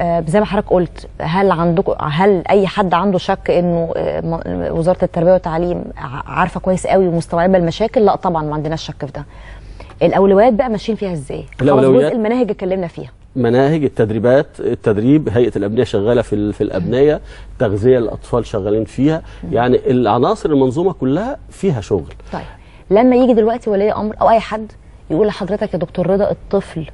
آه، زي ما حضرتك قلت هل عندكم هل اي حد عنده شك انه آه، وزاره التربيه والتعليم عارفه كويس قوي ومستوعبه المشاكل لا طبعا ما عندناش شك في ده الاولويات بقى ماشيين فيها ازاي الاولويات المناهج اتكلمنا فيها مناهج التدريبات التدريب هيئه الابنيه شغاله في في الابنيه تغذيه الاطفال شغالين فيها يعني العناصر المنظومه كلها فيها شغل طيب لما يجي دلوقتي ولي امر او اي حد يقول لحضرتك يا دكتور رضا الطفل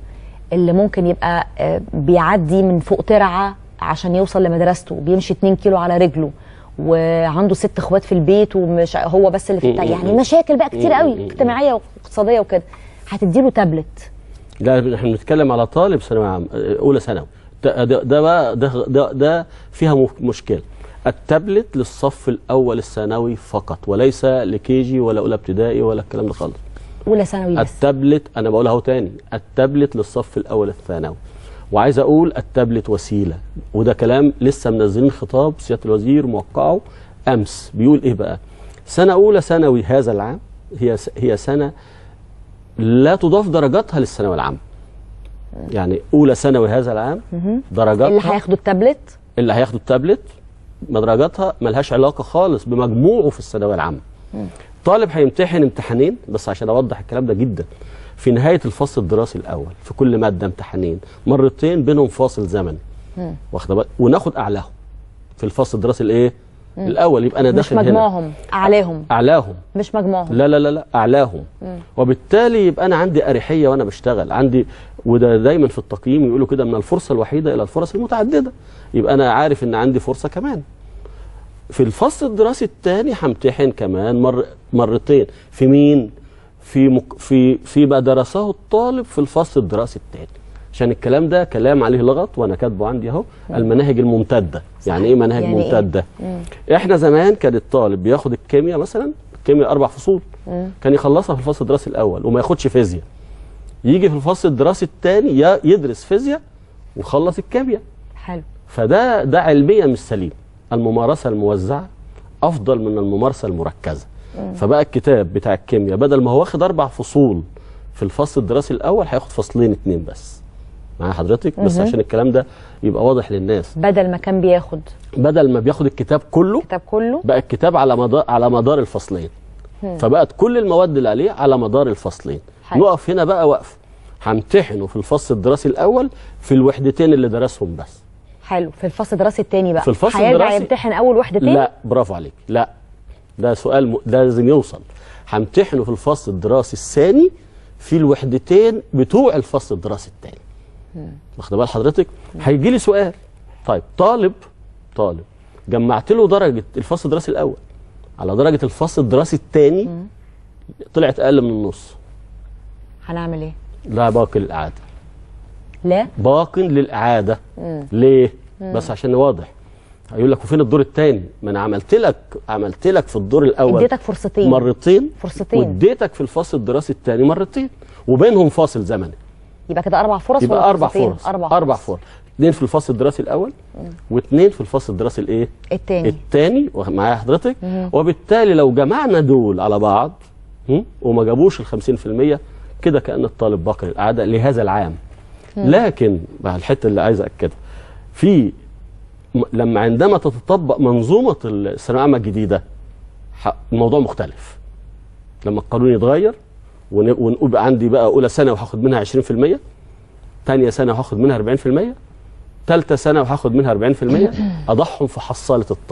اللي ممكن يبقى آه، بيعدي من فوق ترعه عشان يوصل لمدرسته بيمشي 2 كيلو على رجله وعنده ست اخوات في البيت ومش هو بس اللي في التع... يعني مشاكل بقى كتير قوي اجتماعيه واقتصاديه وكده هتديله تابلت لا احنا بنتكلم على طالب ثانويه عام اولى ثانوي ده ده بقى ده ده, ده فيها مشكله التابلت للصف الاول الثانوي فقط وليس لكيجي ولا اولى ابتدائي ولا الكلام ده خالص اولى ثانوي بس التابلت انا بقول اهو تاني التابلت للصف الاول الثانوي وعايز اقول التابلت وسيله وده كلام لسه منزلين خطاب سياده الوزير موقعه امس بيقول ايه بقى سنه اولى ثانوي هذا العام هي هي سنه لا تضاف درجاتها للثانويه العام يعني اولى ثانوي هذا العام درجاتها اللي هياخدوا التابلت اللي هياخدوا التابلت درجاتها ملهاش علاقه خالص بمجموعه في الثانويه العامه طالب هيمتحن امتحانين بس عشان اوضح الكلام ده جدا في نهايه الفصل الدراسي الاول في كل ماده امتحانين مرتين بينهم فاصل زمني واخده وناخد اعلاهم في الفصل الدراسي الايه مم. الاول يبقى انا داخل مش مجموعهم اعلاهم اعلاهم مش مجموعهم لا لا لا لا اعلاهم وبالتالي يبقى انا عندي اريحيه وانا بشتغل عندي وده دايما في التقييم يقولوا كده من الفرصه الوحيده الى الفرص المتعدده يبقى انا عارف ان عندي فرصه كمان في الفصل الدراسي الثاني همتحن كمان مر مرتين في مين في مك... في ما درسه الطالب في الفصل الدراسي الثاني عشان الكلام ده كلام عليه لغط وانا كاتبه عندي اهو المناهج الممتده يعني ايه مناهج يعني إيه؟ ممتده إيه؟ احنا زمان كان الطالب بياخد الكيمياء مثلا الكيمياء اربع فصول مم. كان يخلصها في الفصل الدراسي الاول وما ياخدش فيزياء يجي في الفصل الدراسي الثاني يدرس فيزياء ويخلص الكيمياء حلو فده ده علميا مش سليم الممارسه الموزعه افضل من الممارسه المركزه فبقى الكتاب بتاع الكيمياء بدل ما هو واخد اربع فصول في الفصل الدراسي الاول هياخد فصلين اتنين بس مع حضرتك بس عشان الكلام ده يبقى واضح للناس بدل ما كان بياخد بدل ما بياخد الكتاب كله الكتاب كله بقى الكتاب على مدار على مدار الفصلين فبقت كل المواد اللي عليه على مدار الفصلين حلو. نقف هنا بقى وقف همتحنه في الفصل الدراسي الاول في الوحدتين اللي درسهم بس حلو في الفصل الدراسي الثاني بقى في الفصل الدراسي هيرجع يمتحن اول وحدتين لا برافو عليك لا ده سؤال م... ده لازم يوصل همتحنه في الفصل الدراسي الثاني في الوحدتين بتوع الفصل الدراسي الثاني واخد بال حضرتك هيجي لي سؤال طيب طالب طالب جمعت له درجه الفصل الدراسي الاول على درجه الفصل الدراسي الثاني طلعت اقل من النص هنعمل ايه لا باقي للاعاده لا باقي للاعاده مم. ليه مم. بس عشان واضح هيقول لك وفين الدور الثاني ما انا عملت لك عملت لك في الدور الاول اديتك فرصتين مرتين فرصتين واديتك في الفصل الدراسي الثاني مرتين وبينهم فاصل زمني يبقى كده اربع فرص يبقى اربع فرص اربع فرص, أربع فرص. اثنين في الفصل الدراسي الاول واثنين في الفصل الدراسي الايه الثاني الثاني معايا حضرتك مم. وبالتالي لو جمعنا دول على بعض وما جابوش ال 50% كده كان الطالب باقي القعده لهذا العام مم. لكن بقى الحته اللي عايز اكدها في لما عندما تتطبق منظومة الثانوية العامة الجديدة الموضوع مختلف لما القانون يتغير ونقول عندي بقى أولى سنة وهاخد منها 20% ثانية سنة وهاخد منها 40% ثالثة سنة وهاخد منها 40% أضحهم في حصالة الطاقة